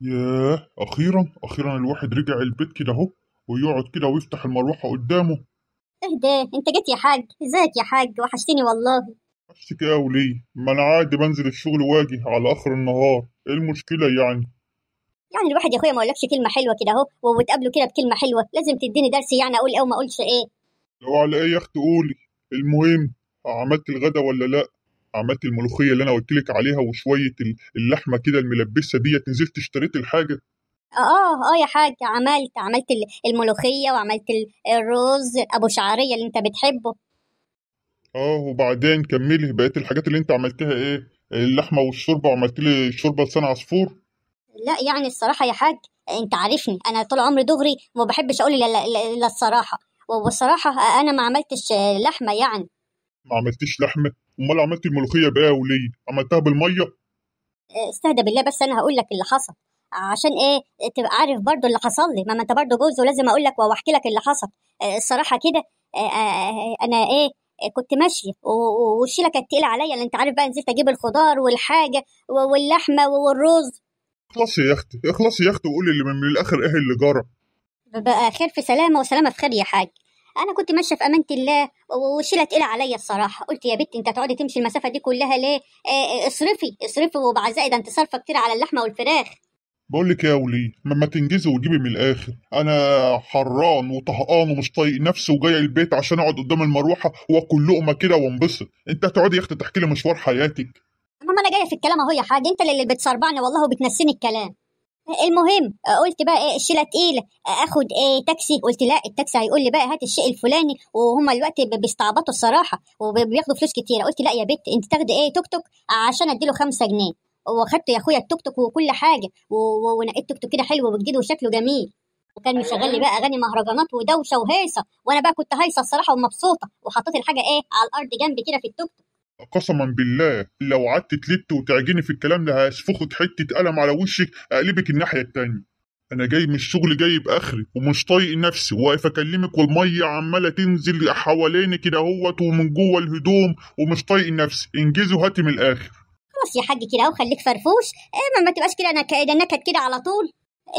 ياه أخيرا أخيرا الواحد رجع البيت كده أهو ويقعد كده ويفتح المروحة قدامه اهدى أنت جيت يا حاج ازيك يا حاج وحشتني والله وحشتك يا وليه ما أنا عادي بنزل الشغل واجي على آخر النهار إيه المشكلة يعني يعني الواحد يا أخويا ما أقولكش كلمة حلوة كده أهو وتقابله كده بكلمة حلوة لازم تديني درس يعني أقول إيه وما أقولش إيه لو على إيه يا أختي قولي المهم عملت الغدا ولا لأ عملت الملوخيه اللي انا قلت لك عليها وشويه اللحمه كده الملبسه ديت نزلت اشتريت الحاجه اه اه يا حاج عملت عملت الملوخيه وعملت الرز ابو شعريه اللي انت بتحبه اه وبعدين كملي بقيه الحاجات اللي انت عملتها ايه اللحمه والشوربه وعملت لي شوربه لسان عصفور لا يعني الصراحه يا حاج انت عارفني انا طول عمري دغري ما بحبش اقول الا الصراحه وبصراحه انا ما عملتش لحمه يعني ما عملتيش لحمه امال عملت الملوخيه بقى وليه عملتها بالميه إيه، استهدى بالله بس انا هقول لك اللي حصل عشان ايه تبقى عارف برضو اللي حصل لي ما, انت برضو جوز ولازم اقول لك واحكي لك اللي حصل آه، الصراحه كده آه، آه، انا ايه كنت ماشيه والشيله كانت تقيله عليا انت عارف بقى نزلت اجيب الخضار والحاجه واللحمه والرز اخلصي يا اختي اخلصي يا اختي وقولي اللي من الاخر ايه اللي جرى بقى خير في سلامه وسلامه في خير يا حاج انا كنت ماشيه في امانه الله وشيله تقيله عليا الصراحه قلت يا بنت انت هتقعدي تمشي المسافه دي كلها ليه آه، آه، اصرفي اصرفي وبعزائي ده انت صارفه كتير على اللحمه والفراخ بقول لك يا ولي ما تنجزي وتجيبي من الاخر انا حران وطهقان ومش طايق نفسي وجاي البيت عشان اقعد قدام المروحه واكل لقمه كده وانبسط انت هتقعدي يا اختي تحكي لي مشوار حياتك ماما انا جايه في الكلام اهو يا حاج انت اللي بتصربعني والله وبتنسيني الكلام المهم قلت بقى ايه الشيله تقيله اخد ايه تاكسي قلت لا التاكسي هيقول لي بقى هات الشيء الفلاني وهم الوقت بيستعبطوا الصراحه وبياخدوا فلوس كتير قلت لا يا بت انت تاخدي ايه توك توك عشان اديله خمسة جنيه واخدت يا اخويا التوك توك وكل حاجه ونقيت توك توك كده حلو وجديد وشكله جميل وكان مشغل لي بقى اغاني مهرجانات ودوشه وهيصه وانا بقى كنت هيصه الصراحه ومبسوطه وحطيت الحاجه ايه على الارض جنبي كده في التوك توك قسما بالله لو قعدت تلت وتعجني في الكلام ده هشفخك حته قلم على وشك اقلبك الناحيه التانيه انا جاي من الشغل جايب اخري ومش طايق نفسي واقف اكلمك والميه عماله تنزل حواليني كده اهوت ومن جوه الهدوم ومش طايق نفسي انجزي وهاتي من الاخر خلاص يا حاج كده اهو خليك فرفوش اما إيه ما تبقاش كده انا كده إيه، نكد كده على طول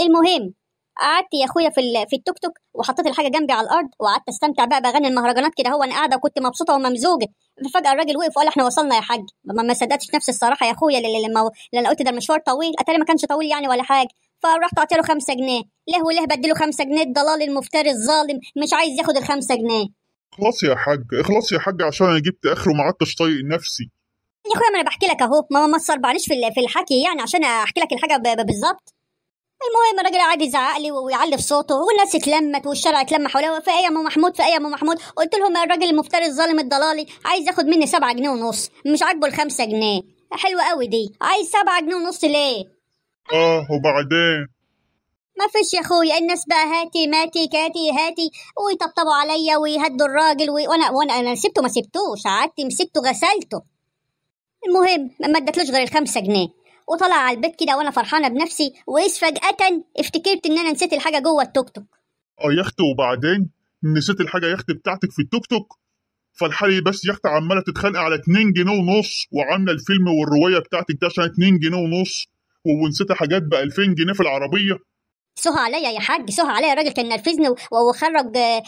المهم قعدت يا اخويا في في التوك توك وحطيت الحاجه جنبي على الارض وقعدت استمتع بقى بغني المهرجانات كده هو انا قاعده وكنت مبسوطه وممزوجه فجاه الراجل وقف وقال احنا وصلنا يا حاج ما, صدقتش نفسي الصراحه يا اخويا لما لما قلت ده المشوار طويل اتاري ما كانش طويل يعني ولا حاجه فرحت له 5 جنيه وليه بدي له 5 جنيه الضلال المفتري الظالم مش عايز ياخد ال 5 جنيه اخلص يا حاج اخلص يا حاج عشان انا جبت اخره وما عدتش طايق نفسي يا اخويا ما انا بحكي لك اهو ما ما تصربعنيش في في الحكي يعني عشان احكي لك الحاجه بالظبط المهم الراجل قاعد يزعق لي ويعلي في صوته والناس اتلمت والشارع اتلم حواليا فايه يا ام محمود فايه يا ام محمود قلت لهم الراجل المفتري الظالم الضلالي عايز ياخد مني 7 جنيه ونص مش عاجبه الخمسة جنيه حلوه قوي دي عايز 7 جنيه ونص ليه اه وبعدين ما فيش يا اخويا الناس بقى هاتي ماتي كاتي هاتي ويطبطبوا عليا ويهدوا الراجل وي... وانا وانا انا سبته ما سبتوش قعدت مسكته غسلته المهم ما ادتلوش غير الخمسة جنيه وطلع على البيت كده وانا فرحانه بنفسي وايش فجاه افتكرت ان انا نسيت الحاجه جوه التوك توك اه يا اختي وبعدين نسيت الحاجه يا اختي بتاعتك في التوك توك فالحالي بس يا اختي عماله تتخانق على 2 جنيه ونص وعامله الفيلم والروايه بتاعتك ده عشان 2 جنيه ونص ونسيت حاجات ب 2000 جنيه في العربيه سهى عليا يا حاج سهى عليا الراجل كان نرفزني وخرج آه،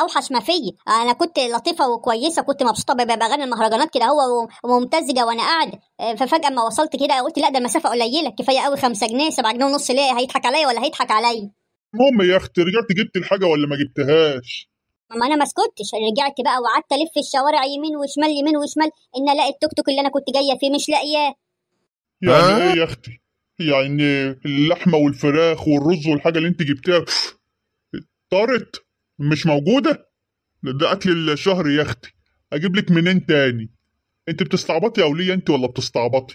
اوحش ما فيا آه، انا كنت لطيفه وكويسه كنت مبسوطه بغني المهرجانات كده هو وممتزجه وانا قاعده آه، ففجاه ما وصلت كده قلت لا ده المسافه قليله كفايه قوي 5 جنيه 7 جنيه ونص ليه هيضحك عليا ولا هيضحك عليا المهم يا اختي رجعت جبت الحاجه ولا ما جبتهاش ما انا ما سكتش رجعت بقى وقعدت الف الشوارع يمين وشمال يمين وشمال ان الاقي التوك توك اللي انا كنت جايه فيه مش لاقياه يعني ايه يا اختي يعني اللحمه والفراخ والرز والحاجه اللي انت جبتها طارت مش موجوده ده اكل الشهر يا اختي اجيب لك منين تاني انت بتستعبطي يا وليه انت ولا بتستعبطي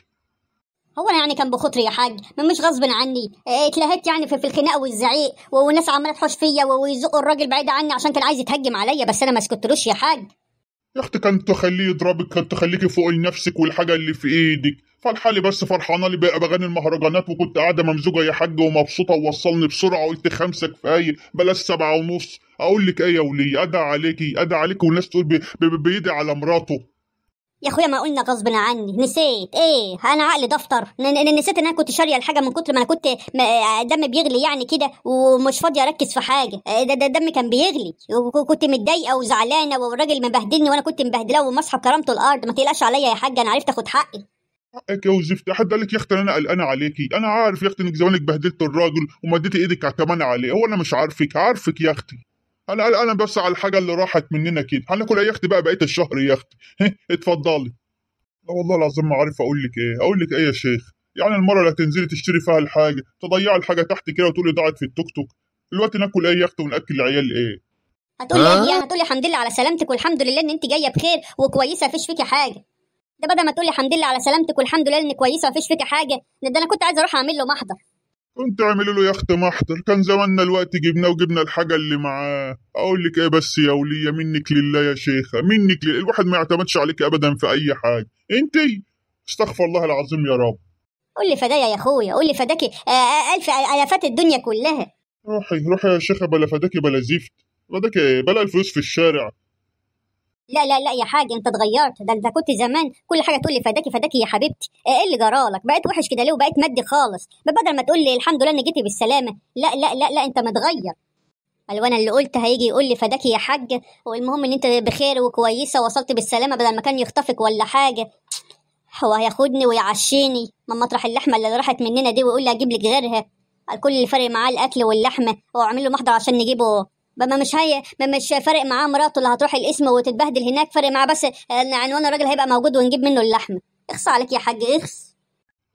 هو انا يعني كان بخطري يا حاج مش غصب عني اه، اتلهت يعني في, في الخناق والزعيق والناس عماله تحوش فيا ويزقوا الراجل بعيد عني عشان كان عايز يتهجم عليا بس انا ما سكتلوش يا حاج يا اختي كان تخليه يضربك كان تخليكي فوق نفسك والحاجه اللي في ايدك فرحه لي بس فرحانه لي باغاني المهرجانات وكنت قاعده ممزوجه يا حاج ومبسوطه ووصلني بسرعه وقلت خمسه كفايه بلاش سبعه ونص اقول لك ايه يا ولية ادعى عليكي ادعى عليكي والناس تقول بي بي بيدعي على مراته يا اخويا ما قلنا غصب عني نسيت ايه انا عقلي دفتر نسيت ان انا كنت شاريه الحاجه من كتر ما انا كنت دم بيغلي يعني كده ومش فاضيه اركز في حاجه ده آه، دم كان بيغلي وكنت متضايقه وزعلانه والراجل مبهدلني وانا كنت مبهدلاه ومصحى بكرامته الارض ما تقلقش عليا يا حاج انا عرفت اخد حقي حقك يا وزفتي حد قال لك يا اختي انا قلقانه عليكي انا عارف يا اختي انك زمانك بهدلت الراجل ومديتي ايدك كمان عليه هو انا مش عارفك عارفك يا اختي انا قلقانه بس على الحاجه اللي راحت مننا كده هناكل يا اختي بقى بقيه الشهر يا اختي اتفضلي لا والله العظيم ما عارف اقول لك ايه اقول لك ايه يا شيخ يعني المره اللي هتنزلي تشتري فيها الحاجه تضيعي الحاجه تحت كده وتقولي ضاعت في التوك توك دلوقتي ناكل ايه يا اختي وناكل العيال ايه هتقولي ايه هتقولي الحمد لله على سلامتك والحمد لله ان انت جايه بخير وكويسه مفيش فيكي حاجه ده بدل ما تقول لي الحمد لله على سلامتك والحمد لله انك كويسه ومفيش فيك حاجه ده انا كنت عايز اروح اعمل له محضر كنت اعمل له يا اخت محضر كان زماننا الوقت جبناه وجبنا الحاجه اللي معاه اقول لك ايه بس يا وليه منك لله يا شيخه منك لله الواحد ما يعتمدش عليك ابدا في اي حاجه انت استغفر الله العظيم يا رب قول لي فدايا يا اخويا قول لي فداكي آه، آه، الف آه، الافات الدنيا كلها روحي روحي يا شيخه بلا فداكي بلا زفت فداكي بلا الفلوس في الشارع لا لا لا يا حاج انت اتغيرت ده انت كنت زمان كل حاجه تقول لي فداكي فداكي يا حبيبتي ايه اللي جرالك بقيت وحش كده ليه وبقيت مادي خالص بدل ما تقول لي الحمد لله اني جيتي بالسلامه لا لا لا لا انت متغير قال وانا اللي قلت هيجي يقول لي فداكي يا حاج والمهم ان انت بخير وكويسه وصلت بالسلامه بدل ما كان يخطفك ولا حاجه هو هياخدني ويعشيني من مطرح اللحمه اللي راحت مننا دي ويقول لي اجيب لك غيرها الكل اللي فارق معاه الاكل واللحمه واعمل له محضر عشان نجيبه بما مش هي مش فارق معاه مراته اللي هتروح القسم وتتبهدل هناك فارق معاه بس عنوان الراجل هيبقى موجود ونجيب منه اللحم اخص عليك يا حاج اخص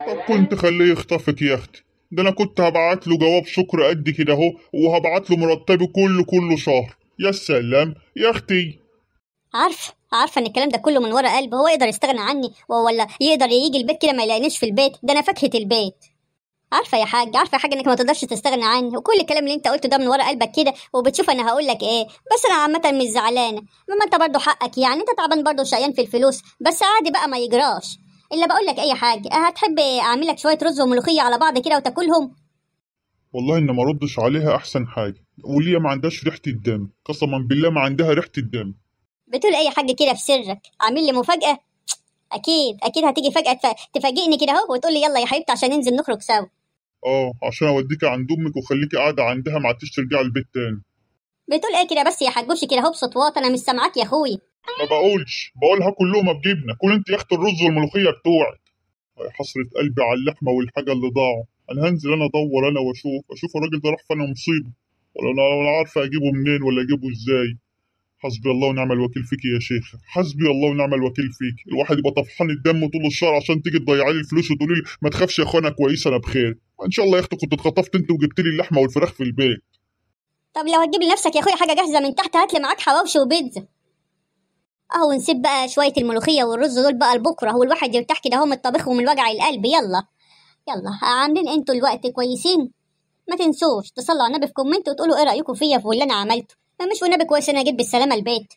طب كنت خليه يخطفك يا اختي ده انا كنت هبعت له جواب شكر قد كده اهو وهبعت له مرتبي كله كله شهر يا سلام يا اختي عارفه عارفه ان الكلام ده كله من ورا قلب هو يقدر يستغنى عني ولا يقدر يجي البيت كده ما يلاقينيش في البيت ده انا فاكهه البيت عارفه يا حاج عارفه يا حاج انك ما تقدرش تستغنى عني وكل الكلام اللي انت قلته ده من ورا قلبك كده وبتشوف انا هقول لك ايه بس انا عامه مش زعلانه ماما انت برضه حقك يعني انت تعبان برضه شقيان في الفلوس بس عادي بقى ما يجراش الا بقول لك اي حاجه أه، هتحب اعمل لك شويه رز وملوخيه على بعض كده وتاكلهم والله ان ما ردش عليها احسن حاجه وليا ما عندهاش ريحه الدم قسما بالله ما عندها ريحه الدم بتقول اي حاجه كده في سرك عامل لي مفاجاه اكيد اكيد هتيجي فجاه تفاجئني كده اهو وتقول لي يلا يا حبيبتي عشان ننزل نخرج سوا اه عشان اوديك عند امك وخليكي قاعده عندها ما عدتيش ترجعي البيت تاني بتقول ايه كده بس يا حجوش كده هو بصوت انا مش سامعاك يا اخويا ما بقولش بقولها كلهم بجبنه كل انت يا اخت الرز والملوخيه بتوعك يا حسره قلبي على اللحمه والحاجه اللي ضاعوا انا هنزل انا ادور انا واشوف اشوف الراجل ده راح فين مصيبه ولا انا ولا عارفه اجيبه منين ولا اجيبه ازاي حسبي الله ونعم الوكيل فيك يا شيخ حسبي الله ونعم الوكيل فيك الواحد يبقى طفحان الدم طول الشهر عشان تيجي تضيعي لي الفلوس وتقولي لي ما تخافش يا اخوانا انا كويس انا بخير ان شاء الله يا اختي كنت اتخطفت انت وجبت لي اللحمه والفراخ في البيت طب لو هتجيب لنفسك يا اخويا حاجه جاهزه من تحت هات لي معاك حواوشي وبيتزا اهو نسيب بقى شويه الملوخيه والرز دول بقى لبكره هو الواحد يرتاح كده اهو من الطبخ ومن وجع القلب يلا يلا عاملين انتوا الوقت كويسين ما تنسوش تصلوا على النبي في كومنت وتقولوا ايه رايكم فيا في اللي انا عملته مش ونبك واش انا جيت بالسلامه البيت